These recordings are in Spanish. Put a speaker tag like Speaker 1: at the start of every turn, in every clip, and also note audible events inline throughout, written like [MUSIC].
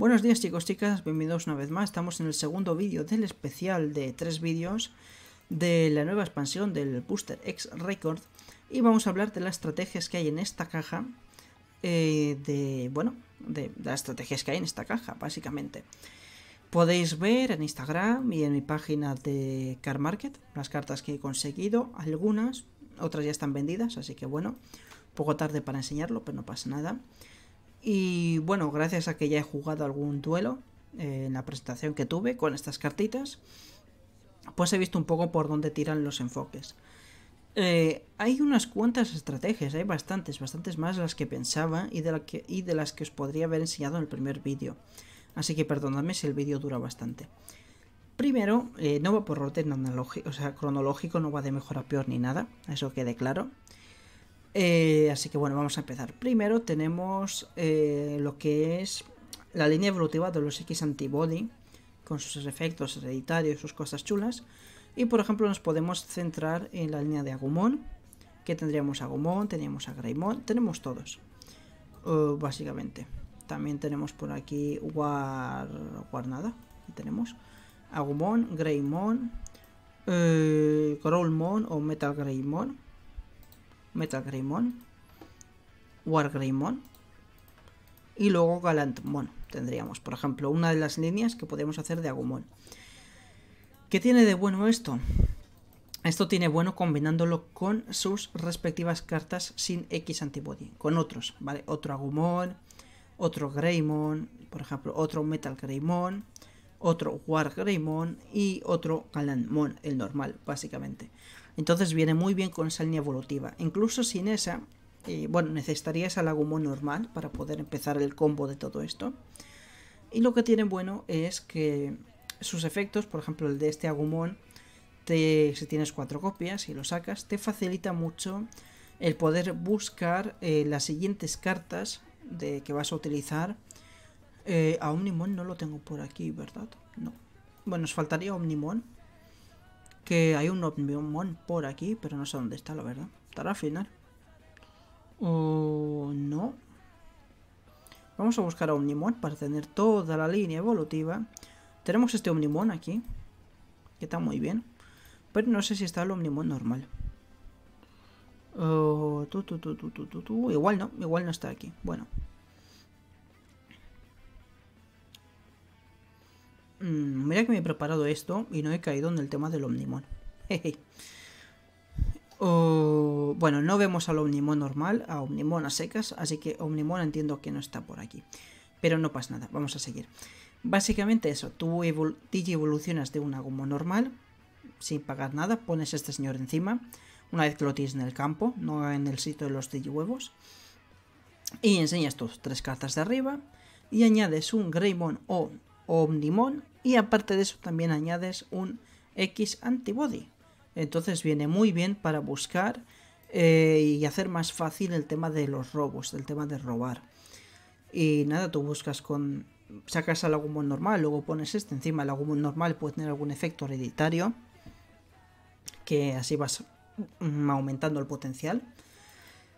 Speaker 1: Buenos días chicos, chicas, bienvenidos una vez más. Estamos en el segundo vídeo del especial de tres vídeos de la nueva expansión del Booster X Record y vamos a hablar de las estrategias que hay en esta caja, eh, de, bueno, de, de las estrategias que hay en esta caja, básicamente. Podéis ver en Instagram y en mi página de Car Market las cartas que he conseguido, algunas, otras ya están vendidas, así que bueno, poco tarde para enseñarlo, pero no pasa nada. Y bueno, gracias a que ya he jugado algún duelo eh, en la presentación que tuve con estas cartitas, pues he visto un poco por dónde tiran los enfoques. Eh, hay unas cuantas estrategias, hay bastantes, bastantes más de las que pensaba y de, las que os podría haber enseñado en el primer vídeo. Así que perdonadme si el vídeo dura bastante. Primero, eh, no va por orden o sea, cronológico, no va de mejor a peor ni nada, eso quede claro. Eh, así que bueno, vamos a empezar. Primero tenemos eh, lo que es la línea evolutiva de los X antibody, con sus efectos hereditarios, sus cosas chulas. Y por ejemplo nos podemos centrar en la línea de Agumon, que tendríamos Agumon, teníamos a Greymon, tenemos todos, eh, básicamente. También tenemos por aquí War... Warnada, tenemos Agumon, Greymon, Growlmon o Metal Greymon Metal War Greymon y luego Galantmon tendríamos. Por ejemplo, una de las líneas que podemos hacer de Agumon. ¿Qué tiene de bueno esto? Esto tiene bueno combinándolo con sus respectivas cartas sin X Antibody, con otros, ¿vale? Otro Agumon, otro Greymon, por ejemplo, otro Metal Greymon, otro War Greymon y otro Galantmon, el normal, básicamente. Entonces viene muy bien con esa línea evolutiva. Incluso sin esa, eh, bueno, necesitarías al Agumon normal para poder empezar el combo de todo esto. Y lo que tiene bueno es que sus efectos, por ejemplo el de este Agumon, si tienes cuatro copias y lo sacas, te facilita mucho el poder buscar eh, las siguientes cartas de, que vas a utilizar. Eh, a Omnimon no lo tengo por aquí, ¿verdad? No. Bueno, nos faltaría Omnimon, que hay un Omnimon por aquí, pero no sé dónde está, la verdad. ¿Estará al final? O no. Vamos a buscar a Omnimon para tener toda la línea evolutiva. Tenemos este Omnimon aquí, que está muy bien. Pero no sé si está el Omnimon normal. Oh, tu, tu, tu, igual no, igual no está aquí. Bueno, Mm, mira que me he preparado esto y no he caído en el tema del Omnimon. bueno, no vemos al Omnimon normal, a Omnimon a secas, así que Omnimon entiendo que no está por aquí. Pero no pasa nada, vamos a seguir. Básicamente eso, tú evol evolucionas de un Agumon normal, sin pagar nada, pones a este señor encima, una vez que lo tienes en el campo, no en el sitio de los huevos, y enseñas tus tres cartas de arriba, y añades un Greymon o Omnimon y aparte de eso también añades un X Antibody. Entonces viene muy bien para buscar eh, y hacer más fácil el tema de los robos, el tema de robar. Y nada, tú buscas con... sacas al Agumon normal, luego pones este encima, el Agumon normal puede tener algún efecto hereditario, que así vas aumentando el potencial.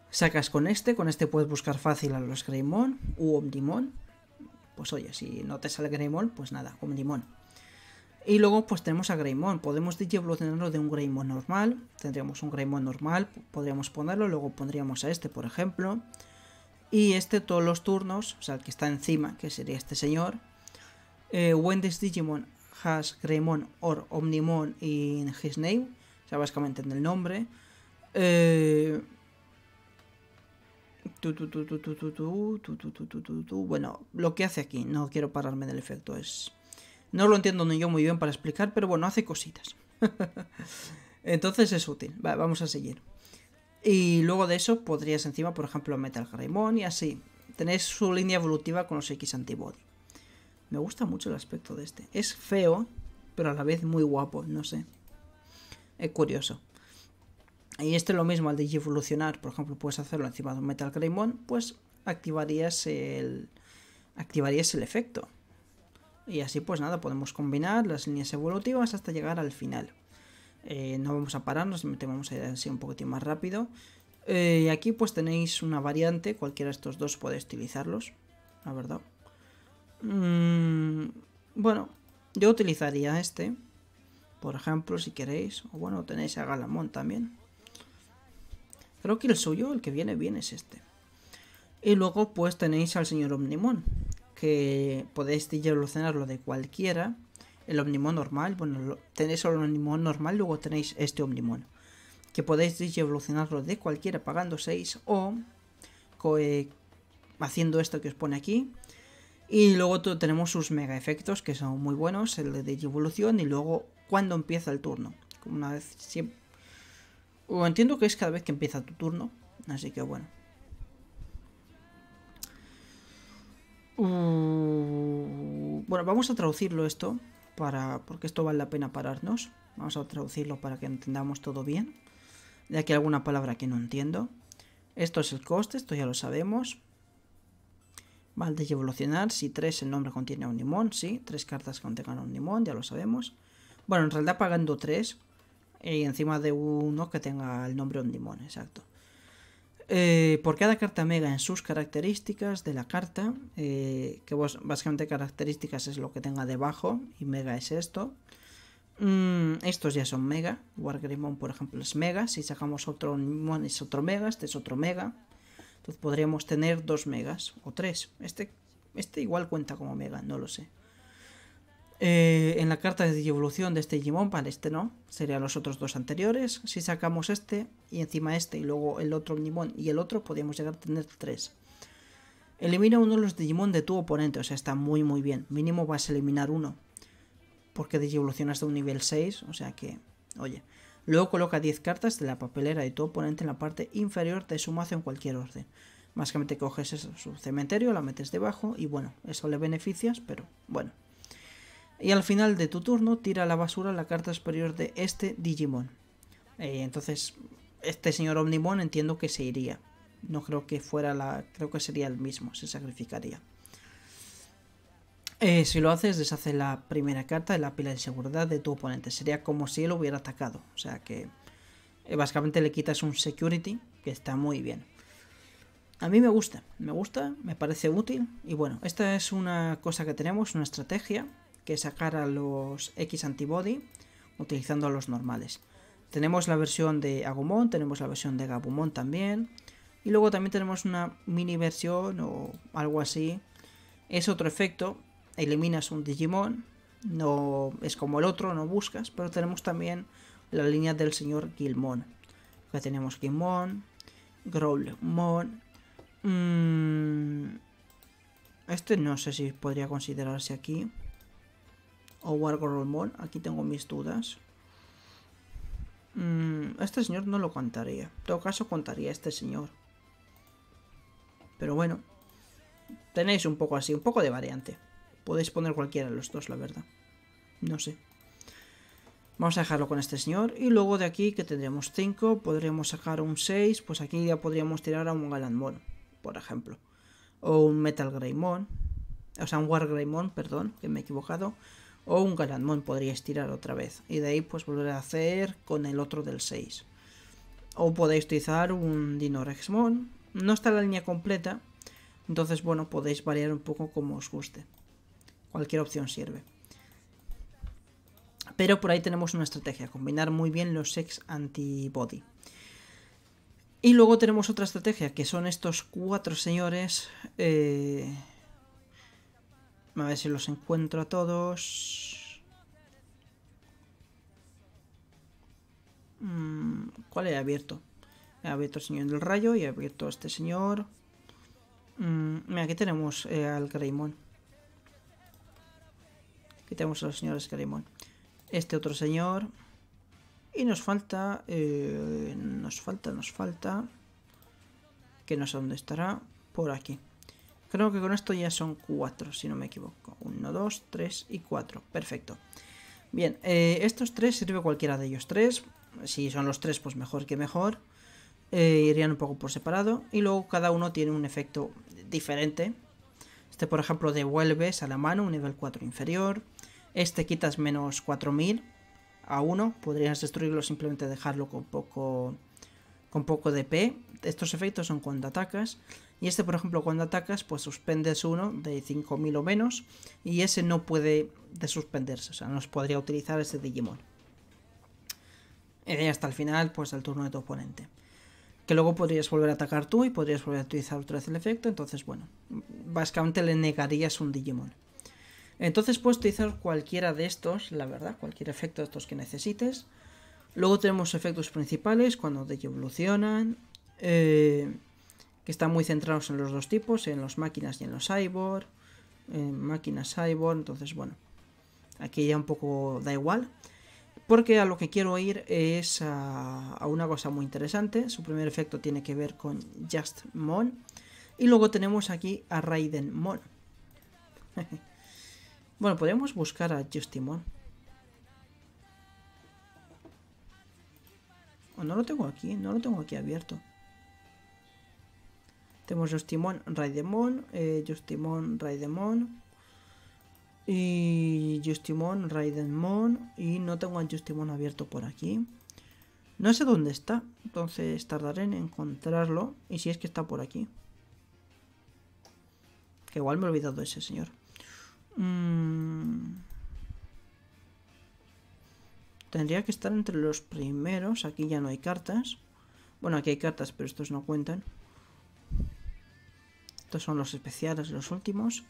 Speaker 1: Sacas con este, con este puedes buscar fácil a los Greymon u Omnimon, pues oye, si no te sale Greymon, pues nada, Omnimon Y luego pues tenemos a Greymon, podemos evolucionarlo de un Greymon normal, tendríamos un Greymon normal, podríamos ponerlo, luego pondríamos a este por ejemplo, y este todos los turnos, o sea el que está encima, que sería este señor, eh, when this Digimon has Greymon or Omnimon in his name, o sea básicamente en el nombre, eh, bueno, lo que hace aquí, no quiero pararme del efecto, es... No lo entiendo ni yo muy bien para explicar, pero bueno, hace cositas. Entonces es útil. Vale, vamos a seguir. Y luego de eso podrías encima, por ejemplo, Metal Greymon y así. Tenéis su línea evolutiva con los X Antibody. Me gusta mucho el aspecto de este. Es feo, pero a la vez muy guapo, no sé. Es curioso. Y este es lo mismo al evolucionar por ejemplo, puedes hacerlo encima de un Metal Greymon, pues activarías el, el efecto. Y así pues nada, podemos combinar las líneas evolutivas hasta llegar al final. Eh, no vamos a pararnos, vamos a ir así un poquitín más rápido. Eh, y aquí pues tenéis una variante, cualquiera de estos dos podéis utilizarlos, la verdad. Mm, bueno, yo utilizaría este, por ejemplo, si queréis. O bueno, tenéis a Galamon también. Creo que el suyo, el que viene bien, es este. Y luego pues tenéis al señor Omnimon, que podéis evolucionarlo de cualquiera. El Omnimon normal, bueno, tenéis el Omnimon normal, luego tenéis este Omnimon. Que podéis evolucionarlo de cualquiera pagando 6 o eh, haciendo esto que os pone aquí. Y luego tenemos sus mega efectos que son muy buenos, el de evolución y luego cuando empieza el turno. Como Una vez siempre entiendo que es cada vez que empieza tu turno. Así que bueno. Uh, bueno, vamos a traducirlo esto. Para, porque esto vale la pena pararnos. Vamos a traducirlo para que entendamos todo bien. De aquí alguna palabra que no entiendo. Esto es el coste, esto ya lo sabemos. Vale, evolucionar. Si tres el nombre contiene un limón, sí. tres cartas contengan un limón, ya lo sabemos. Bueno, en realidad pagando 3 y encima de uno que tenga el nombre un exacto. Eh, por cada carta mega en sus características de la carta, eh, que básicamente características es lo que tenga debajo y mega es esto. Mm, estos ya son mega, Wargreymon por ejemplo es mega, si sacamos otro es otro mega, este es otro mega. Entonces podríamos tener dos megas o tres. Este, este igual cuenta como mega, no lo sé. Eh, en la carta de evolución de este Digimon, para este no, serían los otros dos anteriores. Si sacamos este y encima este y luego el otro Digimon y el otro, podríamos llegar a tener tres. Elimina uno de los Digimon de tu oponente, o sea, está muy muy bien. Mínimo vas a eliminar uno, porque evolución de un nivel 6, o sea que, oye. Luego coloca 10 cartas de la papelera de tu oponente en la parte inferior de su mazo en cualquier orden. Básicamente coges su cementerio, la metes debajo y bueno, eso le beneficias, pero bueno. Y al final de tu turno tira a la basura la carta superior de este Digimon. Eh, entonces, este señor Omnimon entiendo que se iría. No creo que fuera la... Creo que sería el mismo, se sacrificaría. Eh, si lo haces, deshace la primera carta de la pila de seguridad de tu oponente. Sería como si él hubiera atacado. O sea que eh, básicamente le quitas un security que está muy bien. A mí me gusta, me gusta, me parece útil. Y bueno, esta es una cosa que tenemos, una estrategia que a los X Antibody utilizando los normales. Tenemos la versión de Agumon, tenemos la versión de Gabumon también. Y luego también tenemos una mini versión o algo así. Es otro efecto. Eliminas un Digimon. No es como el otro, no buscas. Pero tenemos también la línea del señor Gilmon. Que tenemos Gilmon, Growlmon. Mm, este no sé si podría considerarse aquí o Wargorl Aquí tengo mis dudas. Mm, este señor no lo contaría. En todo caso, contaría este señor. Pero bueno, tenéis un poco así, un poco de variante. Podéis poner cualquiera de los dos, la verdad. No sé. Vamos a dejarlo con este señor. Y luego de aquí, que tendríamos 5, podríamos sacar un 6. Pues aquí ya podríamos tirar a un Galanmon, por ejemplo. O un Metal Greymon. O sea, un War Greymon, perdón, que me he equivocado o un galantón podría estirar otra vez y de ahí pues volver a hacer con el otro del 6 o podéis utilizar un dinorexmon no está la línea completa entonces bueno podéis variar un poco como os guste cualquier opción sirve pero por ahí tenemos una estrategia combinar muy bien los sex antibody y luego tenemos otra estrategia que son estos cuatro señores eh a ver si los encuentro a todos. Mm, ¿Cuál he abierto? He abierto el señor del rayo y he abierto a este señor. Mm, mira, aquí tenemos eh, al Greymon. Aquí tenemos a los señores Greymon. Este otro señor. Y nos falta... Eh, nos falta, nos falta... Que no sé dónde estará. Por aquí. Creo que con esto ya son cuatro, si no me equivoco. Uno, dos, tres y cuatro. Perfecto. Bien, eh, estos tres sirve cualquiera de ellos tres. Si son los tres, pues mejor que mejor. Eh, irían un poco por separado. Y luego cada uno tiene un efecto diferente. Este, por ejemplo, devuelves a la mano un nivel 4 inferior. Este quitas menos 4000 a uno. Podrías destruirlo simplemente dejarlo con poco con poco de P. Estos efectos son cuando atacas. Y este, por ejemplo, cuando atacas, pues suspendes uno de 5000 o menos. Y ese no puede suspenderse, O sea, no se podría utilizar ese Digimon. Y hasta el final, pues el turno de tu oponente. Que luego podrías volver a atacar tú y podrías volver a utilizar otra vez el efecto. Entonces, bueno, básicamente le negarías un Digimon. Entonces puedes utilizar cualquiera de estos, la verdad, cualquier efecto de estos que necesites. Luego tenemos efectos principales cuando evolucionan, eh, que están muy centrados en los dos tipos, en las máquinas y en los cyborg. En máquinas cyborg, entonces bueno, aquí ya un poco da igual. Porque a lo que quiero ir es a, una cosa muy interesante. Su primer efecto tiene que ver con Just Mon. Y luego tenemos aquí a Raiden Mon. [LAUGHS] bueno, podemos buscar a Justimon. no lo tengo aquí, no lo tengo aquí abierto. Tenemos Justimon, Raidemon, eh, Justimon, Raidemon. Y Justimon, Raidemon. Y no tengo a Justimon abierto por aquí. No sé dónde está, entonces tardaré en encontrarlo. Y si es que está por aquí. Que igual me he olvidado de ese señor. Mmm... Tendría que estar entre los primeros. Aquí ya no hay cartas. Bueno, aquí hay cartas, pero estos no cuentan. Estos son los especiales, los últimos.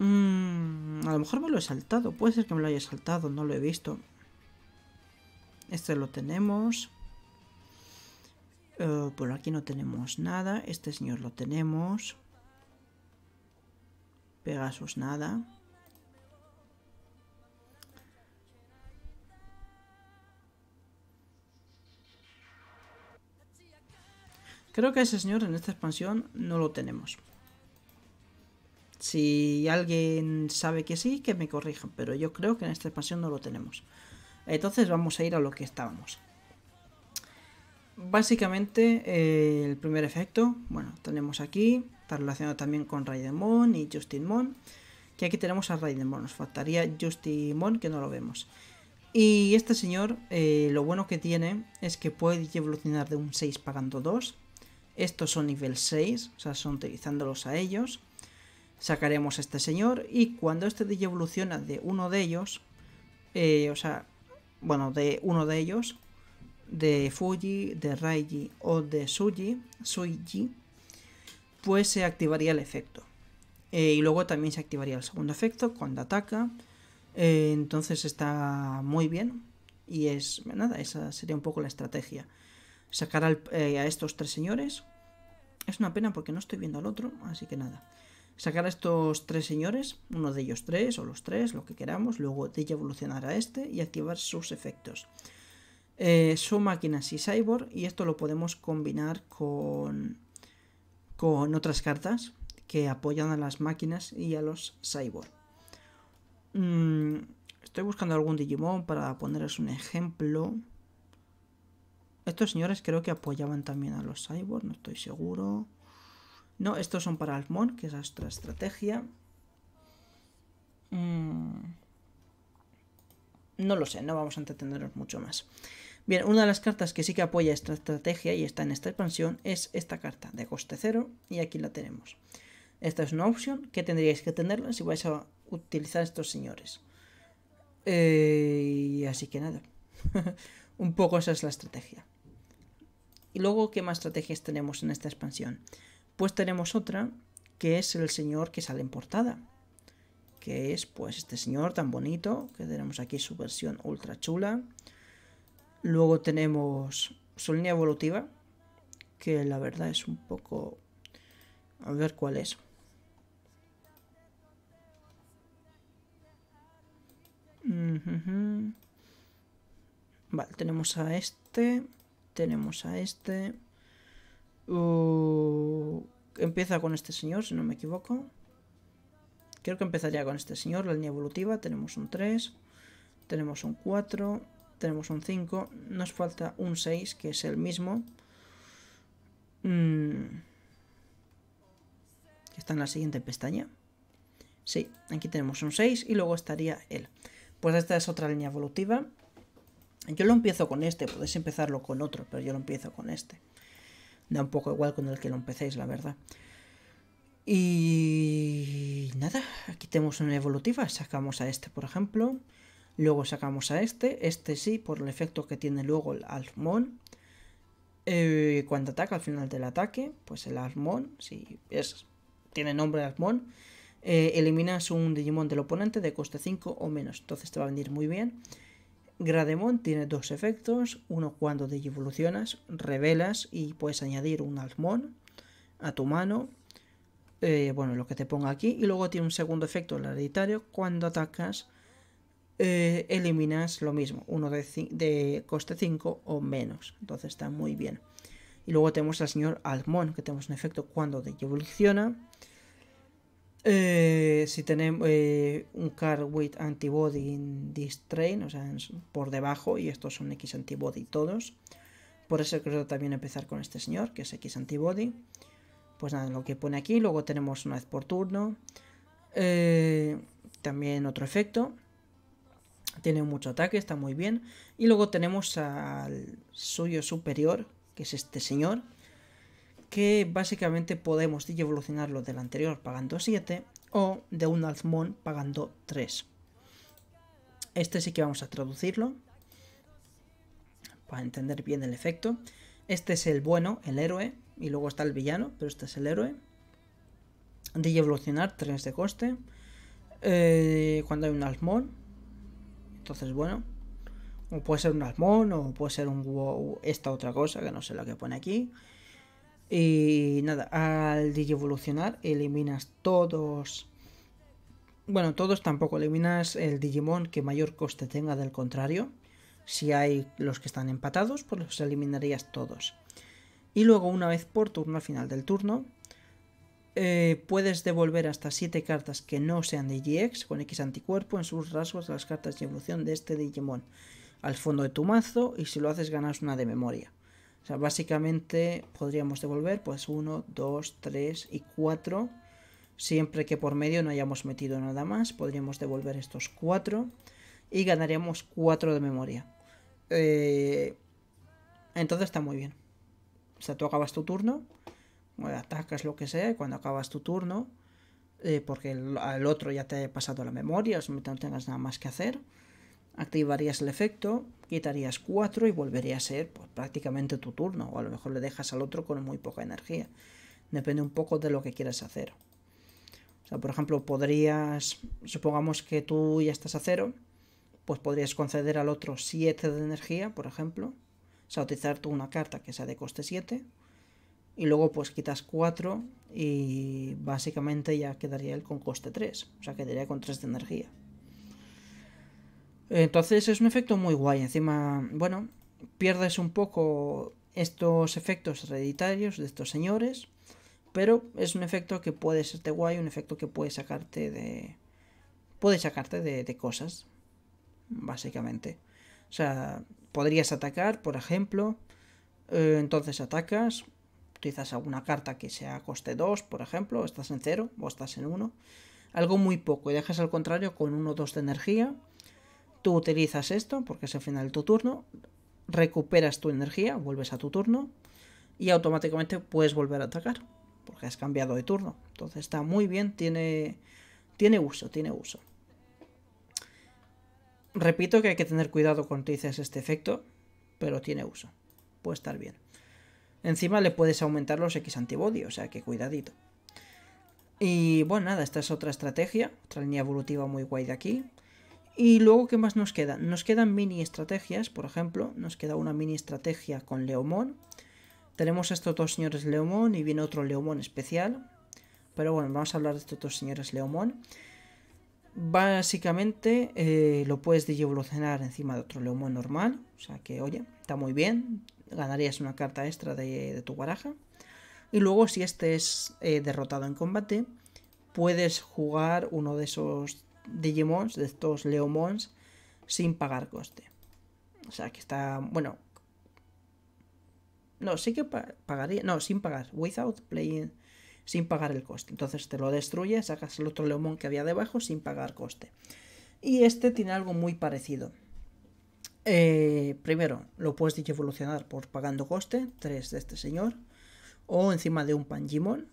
Speaker 1: Mm, a lo mejor me lo he saltado. Puede ser que me lo haya saltado, no lo he visto. Este lo tenemos. Eh, por aquí no tenemos nada. Este señor lo tenemos. Pegasus nada. Creo que ese señor en esta expansión no lo tenemos. Si alguien sabe que sí, que me corrijan, pero yo creo que en esta expansión no lo tenemos. Entonces vamos a ir a lo que estábamos. Básicamente, eh, el primer efecto, bueno, tenemos aquí, está relacionado también con Raidemon y Justinmon, que aquí tenemos a Raidemon, nos faltaría Justinmon que no lo vemos. Y este señor, eh, lo bueno que tiene es que puede evolucionar de un 6 pagando 2, estos son nivel 6, o sea, son utilizándolos a ellos. Sacaremos a este señor y cuando este DJ evoluciona de uno de ellos, eh, o sea, bueno, de uno de ellos, de Fuji, de Raiji o de Suji, Suiji, pues se activaría el efecto. Eh, y luego también se activaría el segundo efecto cuando ataca. Eh, entonces está muy bien. Y es nada, esa sería un poco la estrategia sacar eh, a estos tres señores. Es una pena porque no estoy viendo al otro, así que nada. Sacar a estos tres señores, uno de ellos tres o los tres, lo que queramos, luego de evolucionar a este y activar sus efectos. Eh, son máquinas y cyborg y esto lo podemos combinar con, con otras cartas que apoyan a las máquinas y a los cyborg. Mm, estoy buscando algún Digimon para poneros un ejemplo. Estos señores creo que apoyaban también a los cyborg, no estoy seguro. No, estos son para Almon, que es nuestra estrategia. Mm. No lo sé, no vamos a entretenernos mucho más. Bien, una de las cartas que sí que apoya esta estrategia y está en esta expansión es esta carta de coste cero y aquí la tenemos. Esta es una opción que tendríais que tenerla si vais a utilizar estos señores. Eh, así que nada, [LAUGHS] un poco esa es la estrategia luego, ¿qué más estrategias tenemos en esta expansión? Pues tenemos otra, que es el señor que sale en portada. Que es, pues, este señor tan bonito, que tenemos aquí su versión ultra chula. Luego tenemos su línea evolutiva, que la verdad es un poco... A ver cuál es. Vale, tenemos a este. Tenemos a este. empieza con este señor, si no me equivoco. Creo que empezaría con este señor, la línea evolutiva. Tenemos un 3, tenemos un 4, tenemos un 5. Nos falta un 6, que es el mismo. que mm. Está en la siguiente pestaña. Sí, aquí tenemos un 6 y luego estaría él. Pues esta es otra línea evolutiva. Yo lo empiezo con este, podéis empezarlo con otro, pero yo lo empiezo con este. Da un poco igual con el que lo empecéis, la verdad. Y nada, aquí tenemos una evolutiva, sacamos a este, por ejemplo. Luego sacamos a este, este sí, por el efecto que tiene luego el almón. Eh, cuando ataca al final del ataque, pues el almón, si es, tiene nombre almón, eh, eliminas un Digimon del oponente de coste 5 o menos. Entonces te va a venir muy bien. Grademon tiene dos efectos, uno cuando evolucionas revelas y puedes añadir un almón a tu mano, eh, bueno, lo que te ponga aquí, y luego tiene un segundo efecto, el hereditario, cuando atacas eh, eliminas lo mismo, uno de, coste 5 o menos, entonces está muy bien. Y luego tenemos al señor Almón, que tenemos un efecto cuando evoluciona. Eh, si tenemos eh, un car with antibody in this o sea, por debajo, y estos son X antibody todos. Por eso creo también empezar con este señor, que es X antibody. Pues nada, lo que pone aquí, luego tenemos una vez por turno. Eh, también otro efecto. Tiene mucho ataque, está muy bien. Y luego tenemos al suyo superior, que es este señor, que básicamente podemos evolucionarlo del anterior pagando 7 o de un Alzmon pagando 3. Este sí que vamos a traducirlo para entender bien el efecto. Este es el bueno, el héroe, y luego está el villano, pero este es el héroe. De evolucionar 3 de coste. Eh, cuando hay un alzmon Entonces, bueno. O puede ser un alzmon o puede ser un esta otra cosa, que no sé la que pone aquí. Y nada, al digievolucionar eliminas todos... Bueno, todos tampoco, eliminas el Digimon que mayor coste tenga del contrario. Si hay los que están empatados, pues los eliminarías todos. Y luego, una vez por turno, al final del turno, eh, puedes devolver hasta 7 cartas que no sean de GX con X anticuerpo en sus rasgos las cartas de evolución de este Digimon al fondo de tu mazo y si lo haces ganas una de memoria básicamente podríamos devolver pues 1, 2, 3 y 4. Siempre que por medio no hayamos metido nada más, podríamos devolver estos 4 y ganaríamos 4 de memoria. Eh, entonces está muy bien. O sea, tú acabas tu turno, atacas lo que sea, y cuando acabas tu turno, eh, porque el, al otro ya te ha pasado la memoria, o no tengas nada más que hacer, activarías el efecto, quitarías 4 y volvería a ser pues, prácticamente tu turno, o a lo mejor le dejas al otro con muy poca energía. Depende un poco de lo que quieras hacer. por ejemplo, podrías, supongamos que tú ya estás a cero, pues podrías conceder al otro 7 de energía, por ejemplo. O sea, utilizar tú una carta que sea de coste 7. Y luego pues quitas 4 y básicamente ya quedaría él con coste 3. O sea, quedaría con 3 de energía. Entonces es un efecto muy guay. Encima, bueno, pierdes un poco estos efectos hereditarios de estos señores. Pero es un efecto que puede serte guay, un efecto que puede sacarte de. Puede sacarte de, cosas. Básicamente. O sea, podrías atacar, por ejemplo. Eh, entonces atacas. Utilizas alguna carta que sea coste 2, por ejemplo. Estás en 0 o estás en 1. Algo muy poco. Y dejas al contrario con 1 o 2 de energía Tú utilizas esto porque es el final de tu turno, recuperas tu energía, vuelves a tu turno y automáticamente puedes volver a atacar porque has cambiado de turno. Entonces está muy bien, tiene, tiene uso, tiene uso. Repito que hay que tener cuidado cuando utilizas este efecto, pero tiene uso. Puede estar bien. Encima le puedes aumentar los X antibody, o sea que cuidadito. Y bueno, nada, esta es otra estrategia, otra línea evolutiva muy guay de aquí. Y luego, ¿qué más nos queda? Nos quedan mini estrategias, por ejemplo, nos queda una mini estrategia con Leomón. Tenemos a estos dos señores Leomón y viene otro Leomón especial. Pero bueno, vamos a hablar de estos dos señores Leomón. Básicamente eh, lo puedes evolucionar encima de otro Leomón normal. O sea que, oye, está muy bien. Ganarías una carta extra de, tu baraja. Y luego, si este es eh, derrotado en combate, puedes jugar uno de esos Digimons, de estos Leomons, sin pagar coste. O sea, que está, bueno... No, sí que pagaría, no, sin pagar, without playing, sin pagar el coste. Entonces te lo destruye, sacas el otro Leomon que había debajo sin pagar coste. Y este tiene algo muy parecido. Eh, primero, lo puedes evolucionar por pagando coste, Tres de este señor, o encima de un Pangimon.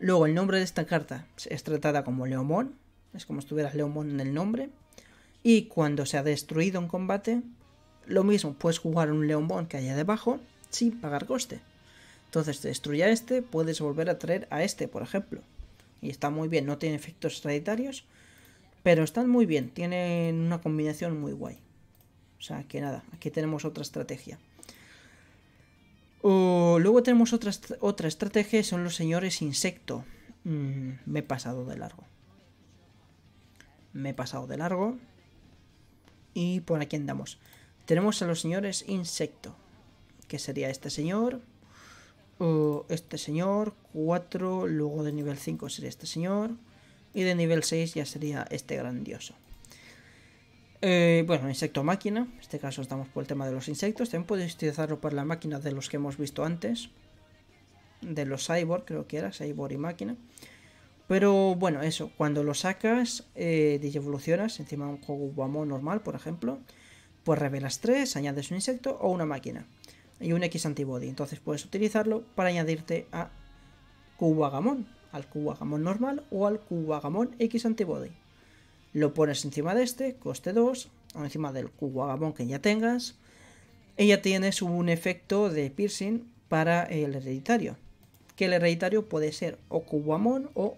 Speaker 1: Luego, el nombre de esta carta es tratada como Leomon, es como si tuvieras en el nombre. Y cuando se ha destruido en combate, lo mismo, puedes jugar un Bon que haya debajo sin pagar coste. Entonces te destruye a este, puedes volver a traer a este, por ejemplo. Y está muy bien, no tiene efectos hereditarios, pero están muy bien, tienen una combinación muy guay. O sea que nada, aquí tenemos otra estrategia. Oh, luego tenemos otra, otra estrategia, son los señores insecto. Mm, me he pasado de largo me he pasado de largo. Y por aquí andamos. Tenemos a los señores insecto, que sería este señor, O este señor, 4, luego de nivel 5 sería este señor, y de nivel 6 ya sería este grandioso. Eh, bueno, insecto máquina, en este caso estamos por el tema de los insectos, también podéis utilizarlo por la máquina de los que hemos visto antes, de los cyborg creo que era, cyborg y máquina. Pero bueno, eso, cuando lo sacas, eh, evolucionas, encima de un juego normal, por ejemplo, pues revelas tres añades un insecto o una máquina y un X antibody. Entonces puedes utilizarlo para añadirte a Kuwagamon, al Kuwagamon normal o al Kuwagamon X antibody. Lo pones encima de este, coste 2, o encima del cubagamón que ya tengas, y ya tienes un efecto de piercing para el hereditario. Que el hereditario puede ser o cubamón o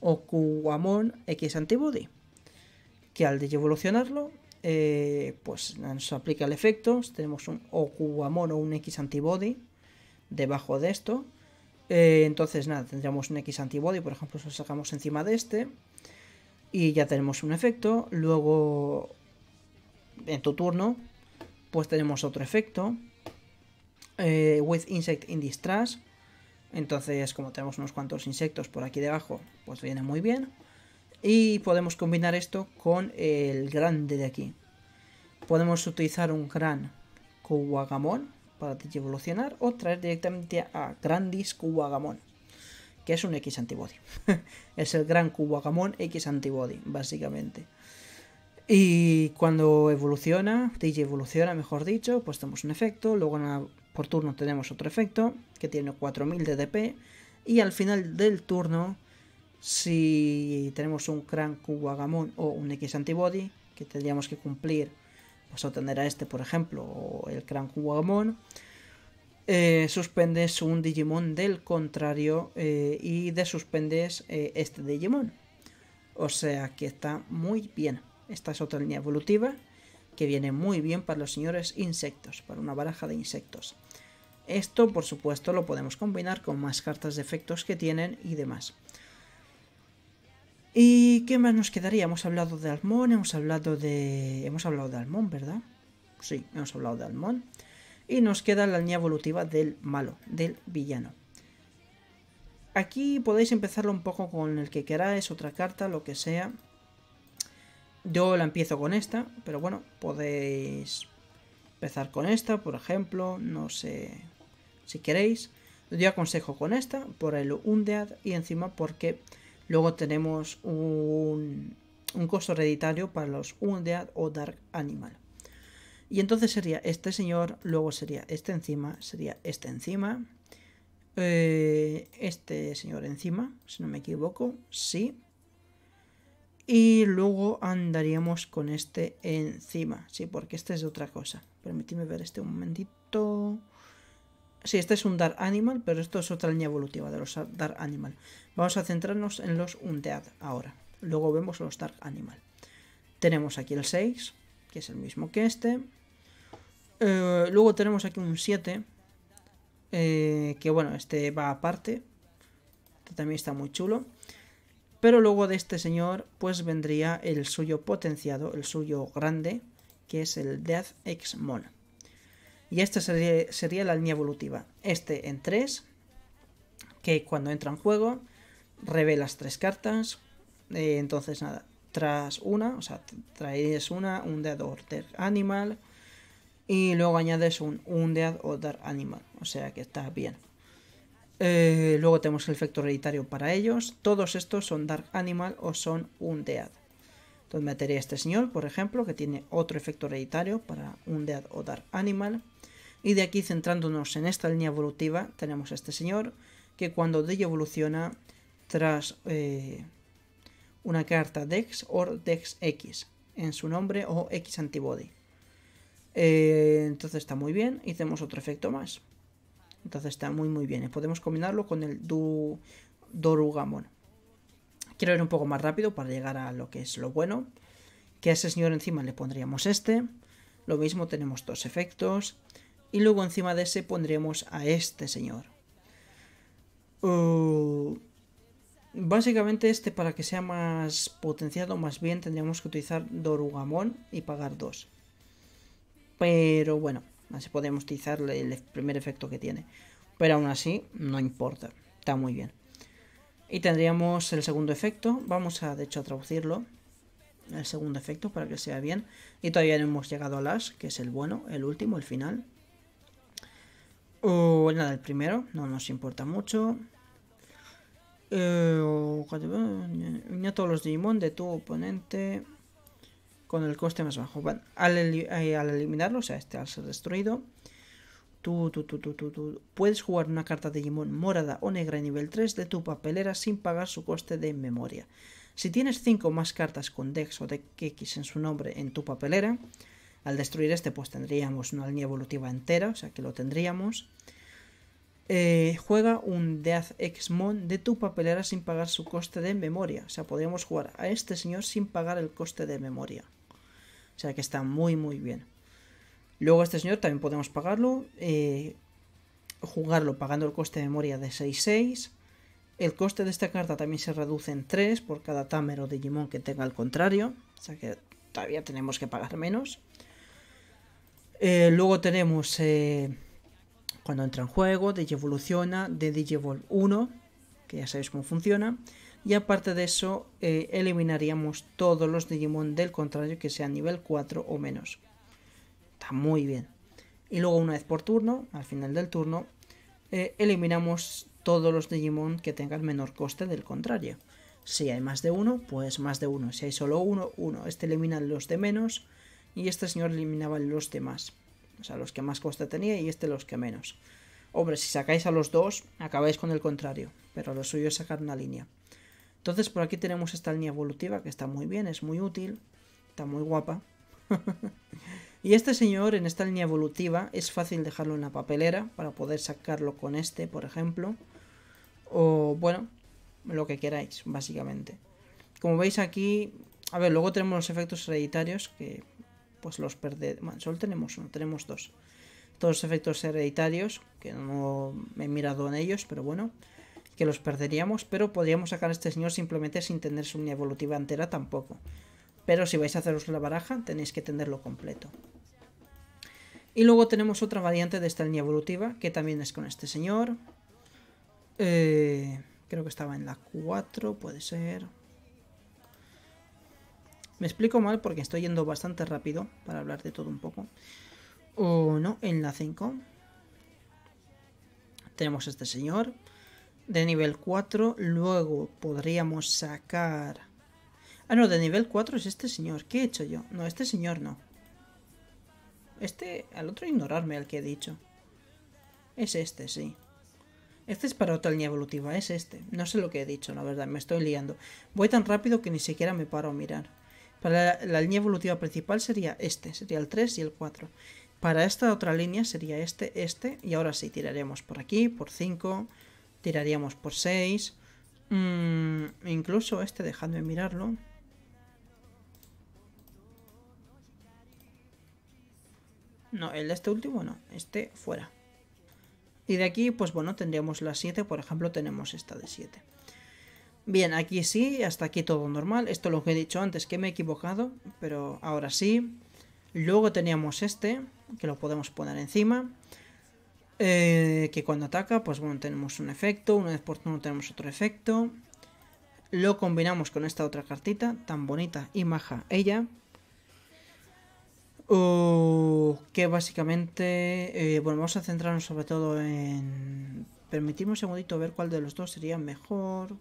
Speaker 1: Qamon X Antibody, que al evolucionarlo, eh, pues nos aplica el efecto, tenemos un Okuamon o un X Antibody debajo de esto, eh, entonces nada, tendríamos un X Antibody, por ejemplo, si lo sacamos encima de este, y ya tenemos un efecto, luego en tu turno, pues tenemos otro efecto, eh, with Insect in Distress, entonces, como tenemos unos cuantos insectos por aquí debajo, pues viene muy bien. Y podemos combinar esto con el grande de aquí. Podemos utilizar un gran Kuwagamon para evolucionar o traer directamente a Grandis Kuwagamon, que es un X antibody. [LAUGHS] es el gran Kuwagamon X antibody, básicamente. Y cuando evoluciona, DJ evoluciona, mejor dicho, pues tenemos un efecto, luego por turno tenemos otro efecto que tiene 4000 de DP. Y al final del turno, si tenemos un Crank Wagamon o un X Antibody, que tendríamos que cumplir, pues, a obtener a este, por ejemplo, o el Crank Wagamon, eh, suspendes un Digimon del contrario eh, y desuspendes eh, este Digimon. O sea que está muy bien. Esta es otra línea evolutiva que viene muy bien para los señores insectos, para una baraja de insectos. Esto, por supuesto, lo podemos combinar con más cartas de efectos que tienen y demás. ¿Y qué más nos quedaría? Hemos hablado de Almón, hemos hablado de... Hemos hablado de Almón, ¿verdad? Sí, hemos hablado de Almón. Y nos queda la línea evolutiva del malo, del villano. Aquí podéis empezarlo un poco con el que queráis, otra carta, lo que sea. Yo la empiezo con esta, pero bueno, podéis empezar con esta, por ejemplo, no sé, si queréis. Yo aconsejo con esta, por el Undead y encima porque luego tenemos un, costo hereditario para los Undead o Dark Animal. Y entonces sería este señor, luego sería este encima, sería este encima, eh, este señor encima, si no me equivoco, sí. Y luego andaríamos con este encima, sí, porque este es otra cosa. Permitidme ver este un momentito. Sí, este es un Dark Animal, pero esto es otra línea evolutiva de los Dark Animal. Vamos a centrarnos en los Undead ahora. Luego vemos los Dark Animal. Tenemos aquí el 6, que es el mismo que este. Eh, luego tenemos aquí un 7, eh, que bueno, este va aparte. Este también está muy chulo. Pero luego de este señor, pues vendría el suyo potenciado, el suyo grande, que es el Death Ex y esta sería, la línea evolutiva. Este en 3, que cuando entra en juego, revelas tres cartas. Eh, entonces, nada, tras una, o sea, traes una, un Dead Dark Animal. Y luego añades un Undead Dark Animal. O sea que está bien. Eh, luego tenemos el efecto hereditario para ellos. Todos estos son Dark Animal o son un dead Entonces metería a este señor, por ejemplo, que tiene otro efecto hereditario para Undead o Dark Animal. Y de aquí centrándonos en esta línea evolutiva, tenemos a este señor que cuando Dey evoluciona tras eh, una carta Dex o Dex X en su nombre o X Antibody. Eh, entonces está muy bien y tenemos otro efecto más. Entonces está muy muy bien. podemos combinarlo con el du, Dorugamon. Quiero ir un poco más rápido para llegar a lo que es lo bueno. Que a ese señor encima le pondríamos este. Lo mismo tenemos dos efectos y luego encima de ese pondremos a este señor. Uh, básicamente este para que sea más potenciado, más bien tendríamos que utilizar Dorugamón y pagar dos. Pero bueno, así podemos utilizar el primer efecto que tiene. Pero aún así, no importa, está muy bien. Y tendríamos el segundo efecto, vamos a de hecho a traducirlo el segundo efecto para que sea bien. Y todavía no hemos llegado a las, que es el bueno, el último, el final. O nada, el primero, no nos importa mucho. Eh, eh todos los Digimon de tu oponente con el coste más bajo. Eh, al, eliminarlo, o sea, este al ser destruido, tú, tú, tú, tú, puedes jugar una carta de Digimon morada o negra nivel 3 de tu papelera sin pagar su coste de memoria. Si tienes 5 más cartas con Dex o X en su nombre en tu papelera, al destruir este, pues tendríamos una línea evolutiva entera, o sea que lo tendríamos. Eh, juega un Death Exmon de tu papelera sin pagar su coste de memoria. O sea, podríamos jugar a este señor sin pagar el coste de memoria. O sea que está muy, muy bien. Luego a este señor también podemos pagarlo. Eh, jugarlo pagando el coste de memoria de 6-6. El coste de esta carta también se reduce en 3 por cada Tamer o Digimon que tenga al contrario. O sea que todavía tenemos que pagar menos. Eh, luego tenemos eh, cuando entra en juego, de evoluciona, de Digivol 1, que ya sabéis cómo funciona. Y aparte de eso, eh, eliminaríamos todos los Digimon del contrario que sean nivel 4 o menos. Está muy bien. Y luego una vez por turno, al final del turno, eliminamos todos los Digimon que tengan menor coste del contrario. Si hay más de uno, pues más de uno. Si hay solo uno, uno. Este elimina los de menos y este señor eliminaba los demás. O sea, los que más costa tenía y este los que menos. Hombre, si sacáis a los dos, acabáis con el contrario, pero lo suyo es sacar una línea. Entonces por aquí tenemos esta línea evolutiva que está muy bien, es muy útil, está muy guapa. [LAUGHS] y este señor en esta línea evolutiva es fácil dejarlo en la papelera para poder sacarlo con este, por ejemplo. O bueno, lo que queráis, básicamente. Como veis aquí, a ver, luego tenemos los efectos hereditarios que pues los perder. Bueno, solo tenemos uno, tenemos dos. Todos efectos hereditarios, que no me he mirado en ellos, pero bueno, que los perderíamos, pero podríamos sacar a este señor simplemente sin tener su línea evolutiva entera tampoco. Pero si vais a haceros la baraja, tenéis que tenerlo completo. Y luego tenemos otra variante de esta línea evolutiva, que también es con este señor. Eh, creo que estaba en la 4, puede ser. Me explico mal porque estoy yendo bastante rápido para hablar de todo un poco. O no, en la 5 tenemos este señor de nivel 4. Luego podríamos sacar... Ah, no, de nivel 4 es este señor. ¿Qué he hecho yo? No, este señor no. Este, al otro ignorarme al que he dicho. Es este, sí. Este es para otra línea evolutiva, es este. No sé lo que he dicho, la verdad, me estoy liando. Voy tan rápido que ni siquiera me paro a mirar. Para la, línea evolutiva principal sería este, sería el 3 y el 4. Para esta otra línea sería este, este, y ahora sí, tiraremos por aquí, por 5, tiraríamos por 6, mm, incluso este, dejadme mirarlo. No, el de este último no, este fuera. Y de aquí, pues bueno, tendríamos la 7, por ejemplo, tenemos esta de 7. Bien, aquí sí, hasta aquí todo normal. Esto lo que he dicho antes, que me he equivocado, pero ahora sí. Luego teníamos este, que lo podemos poner encima. Eh, que cuando ataca, pues bueno, tenemos un efecto, una vez por turno tenemos otro efecto. Lo combinamos con esta otra cartita, tan bonita y maja ella. que básicamente, eh, bueno, vamos a centrarnos sobre todo en... Permitirme un segundito ver cuál de los dos sería mejor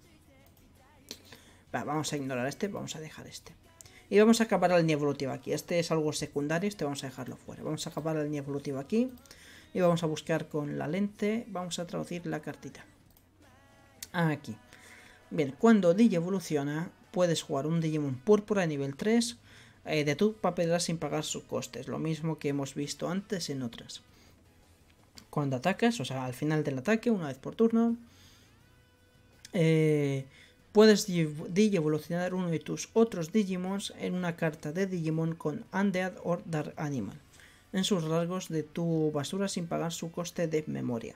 Speaker 1: vamos a ignorar este, vamos a dejar este. Y vamos a acabar el línea evolutiva aquí. Este es algo secundario, este vamos a dejarlo fuera. Vamos a acabar el línea evolutiva aquí. Y vamos a buscar con la lente, vamos a traducir la cartita. Aquí. Bien, cuando Digi evoluciona, puedes jugar un Digimon Púrpura a nivel 3 eh, de tu papelera sin pagar sus costes. Lo mismo que hemos visto antes en otras. Cuando atacas, o sea, al final del ataque, una vez por turno, eh, Puedes evolucionar uno de tus otros Digimons en una carta de Digimon con Undead or Dark Animal en sus rasgos de tu basura sin pagar su coste de memoria.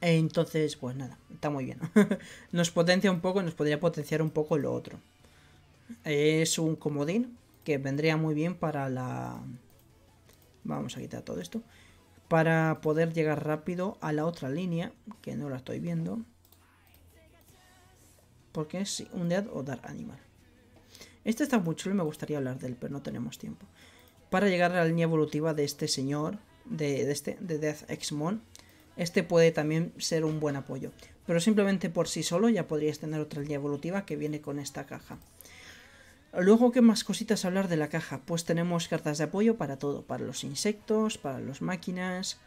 Speaker 1: Entonces, pues nada, está muy bien. [LAUGHS] nos potencia un poco, nos podría potenciar un poco lo otro. Es un comodín que vendría muy bien para la... Vamos a quitar todo esto. Para poder llegar rápido a la otra línea, que no la estoy viendo porque es un dead o Dark animal. Este está muy chulo y me gustaría hablar de él, pero no tenemos tiempo. Para llegar a la línea evolutiva de este señor, de, este, de Death Exmon, este puede también ser un buen apoyo. Pero simplemente por sí solo ya podrías tener otra línea evolutiva que viene con esta caja. Luego, ¿qué más cositas hablar de la caja? Pues tenemos cartas de apoyo para todo, para los insectos, para las máquinas,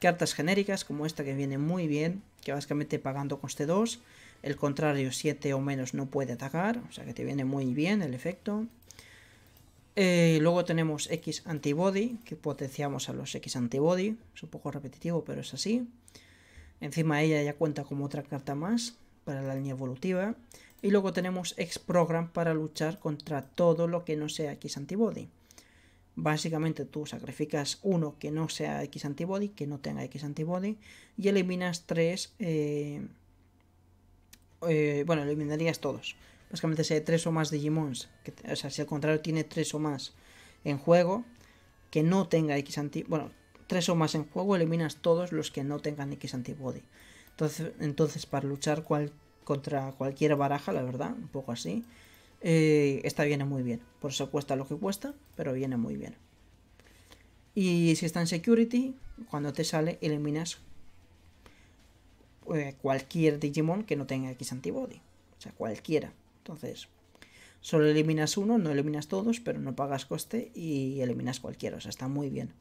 Speaker 1: cartas genéricas como esta que viene muy bien, que básicamente pagando coste 2, el contrario, 7 o menos, no puede atacar. O sea que te viene muy bien el efecto. Eh, luego tenemos X antibody, que potenciamos a los X antibody. Es un poco repetitivo, pero es así. Encima ella ya cuenta como otra carta más para la línea evolutiva. Y luego tenemos X program para luchar contra todo lo que no sea X antibody. Básicamente tú sacrificas uno que no sea X antibody, que no tenga X antibody, y eliminas tres eh, eh, bueno, eliminarías todos. Básicamente si hay tres o más Digimons. o sea, si al contrario tiene tres o más en juego, que no tenga X anti... Bueno, tres o más en juego, eliminas todos los que no tengan X antibody. Entonces, entonces para luchar contra cualquier baraja, la verdad, un poco así, eh, esta viene muy bien. Por eso cuesta lo que cuesta, pero viene muy bien. Y si está en security, cuando te sale, eliminas eh, cualquier Digimon que no tenga X antibody. O sea, cualquiera. Entonces, solo eliminas uno, no eliminas todos, pero no pagas coste y eliminas cualquiera. O sea, está muy bien.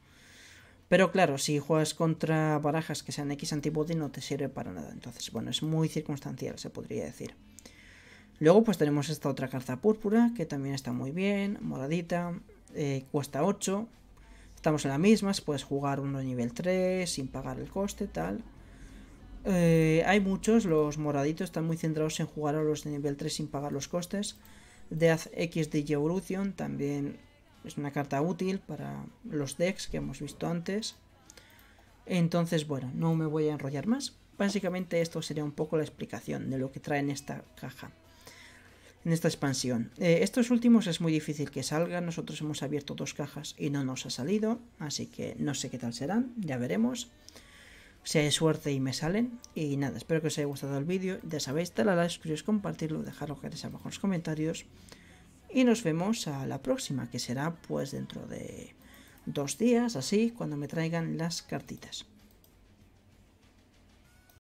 Speaker 1: Pero claro, si juegas contra barajas que sean X antibody no te sirve para nada. Entonces, bueno, es muy circunstancial, se podría decir. Luego pues tenemos esta otra carta púrpura, que también está muy bien, moradita, eh, cuesta 8. Estamos en la misma, puedes jugar uno nivel 3 sin pagar el coste, tal. Eh, hay muchos, los moraditos están muy centrados en jugar a los de nivel 3 sin pagar los costes. Death X de Evolution también es una carta útil para los decks que hemos visto antes. Entonces, bueno, no me voy a enrollar más. Básicamente esto sería un poco la explicación de lo que trae en esta caja, en esta expansión. Eh, estos últimos es muy difícil que salgan, nosotros hemos abierto dos cajas y no nos ha salido, así que no sé qué tal serán, ya veremos si hay suerte y me salen. Y nada, espero que os haya gustado el vídeo. Ya sabéis, darle a like, suscribiros, compartirlo, dejarlo que les abajo en los comentarios. Y nos vemos a la próxima, que será pues dentro de dos días, así, cuando me traigan las cartitas.